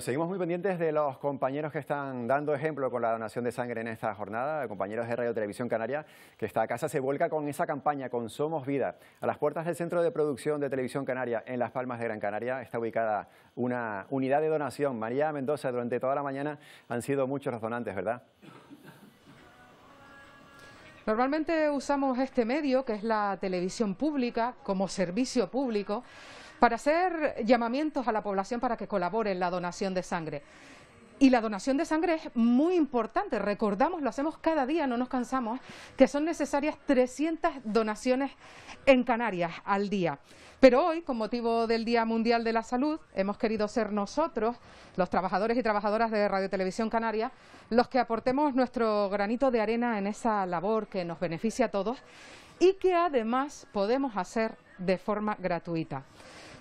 Seguimos muy pendientes de los compañeros que están dando ejemplo con la donación de sangre en esta jornada, compañeros de Radio Televisión Canaria, que esta casa se vuelca con esa campaña, con Somos Vida. A las puertas del Centro de Producción de Televisión Canaria, en Las Palmas de Gran Canaria, está ubicada una unidad de donación. María Mendoza, durante toda la mañana han sido muchos los donantes, ¿verdad? Normalmente usamos este medio, que es la televisión pública, como servicio público, para hacer llamamientos a la población para que colabore en la donación de sangre. Y la donación de sangre es muy importante, recordamos, lo hacemos cada día, no nos cansamos, que son necesarias 300 donaciones en Canarias al día. Pero hoy, con motivo del Día Mundial de la Salud, hemos querido ser nosotros, los trabajadores y trabajadoras de Radio Televisión Canaria, los que aportemos nuestro granito de arena en esa labor que nos beneficia a todos y que además podemos hacer de forma gratuita.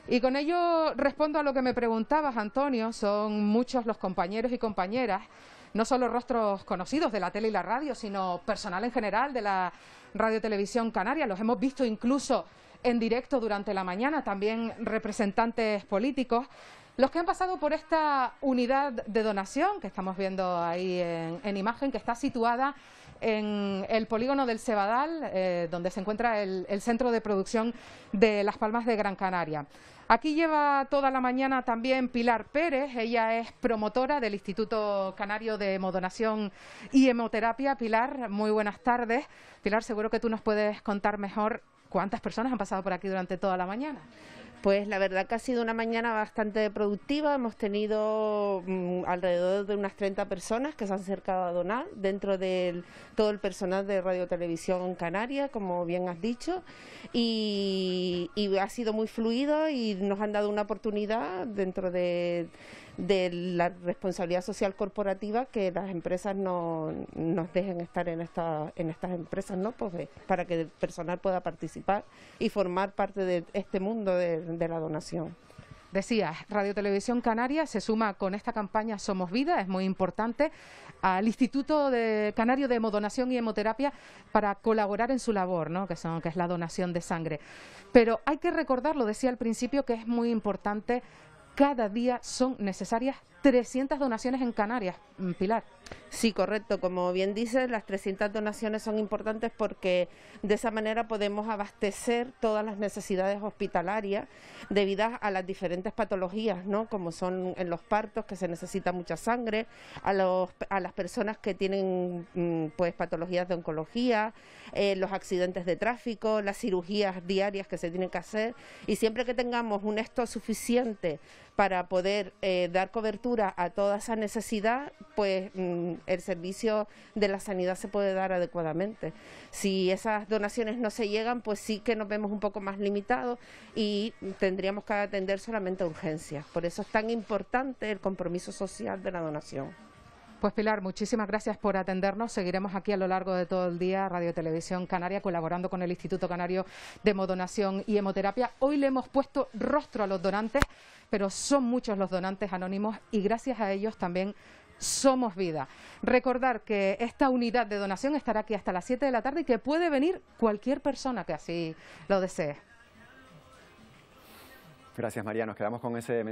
Y con ello respondo a lo que me preguntabas, Antonio. Son muchos los compañeros y compañeras, no solo rostros conocidos de la tele y la radio, sino personal en general de la Radio Televisión Canaria. Los hemos visto incluso en directo durante la mañana, también representantes políticos. Los que han pasado por esta unidad de donación, que estamos viendo ahí en, imagen, que está situada en el polígono del Cebadal, eh, donde se encuentra el, el, centro de producción de Las Palmas de Gran Canaria. Aquí lleva toda la mañana también Pilar Pérez, ella es promotora del Instituto Canario de Hemodonación y Hemoterapia. Pilar, muy buenas tardes. Pilar, seguro que tú nos puedes contar mejor cuántas personas han pasado por aquí durante toda la mañana. Pues la verdad que ha sido una mañana bastante productiva. Hemos tenido mm, alrededor de unas 30 personas que se han acercado a donar dentro de todo el personal de Radio Televisión Canaria, como bien has dicho. Y, ha sido muy fluido y nos han dado una oportunidad dentro de, la responsabilidad social corporativa que las empresas no, nos dejen estar en, esta, en estas empresas, ¿no? Pues, eh, para que el personal pueda participar y formar parte de este mundo de de la donación. Decía, Radio Televisión Canaria se suma con esta campaña Somos Vida, es muy importante, al Instituto de Canario de Hemodonación y Hemoterapia para colaborar en su labor, ¿no? que, son, que es la donación de sangre. Pero hay que recordar, lo decía al principio, que es muy importante, cada día son necesarias 300 donaciones en Canarias, mm, Pilar. Sí, correcto. Como bien dices, las 300 donaciones son importantes porque de esa manera podemos abastecer todas las necesidades hospitalarias debidas a las diferentes patologías, ¿no? como son en los partos, que se necesita mucha sangre, a, a las personas que tienen mm, pues, patologías de oncología, eh, los accidentes de tráfico, las cirugías diarias que se tienen que hacer. Y siempre que tengamos un esto suficiente para poder eh, dar cobertura, a toda esa necesidad, pues mm, el servicio de la sanidad se puede dar adecuadamente. Si esas donaciones no se llegan, pues sí que nos vemos un poco más limitados y tendríamos que atender solamente a urgencias. Por eso es tan importante el compromiso social de la donación. Pues Pilar, muchísimas gracias por atendernos. Seguiremos aquí a lo largo de todo el día Radio Televisión Canaria colaborando con el Instituto Canario de Hemodonación y Hemoterapia. Hoy le hemos puesto rostro a los donantes, pero son muchos los donantes anónimos y gracias a ellos también somos Vida. Recordar que esta unidad de donación estará aquí hasta las 7 de la tarde y que puede venir cualquier persona que así lo desee. Gracias María, nos quedamos con ese mensaje.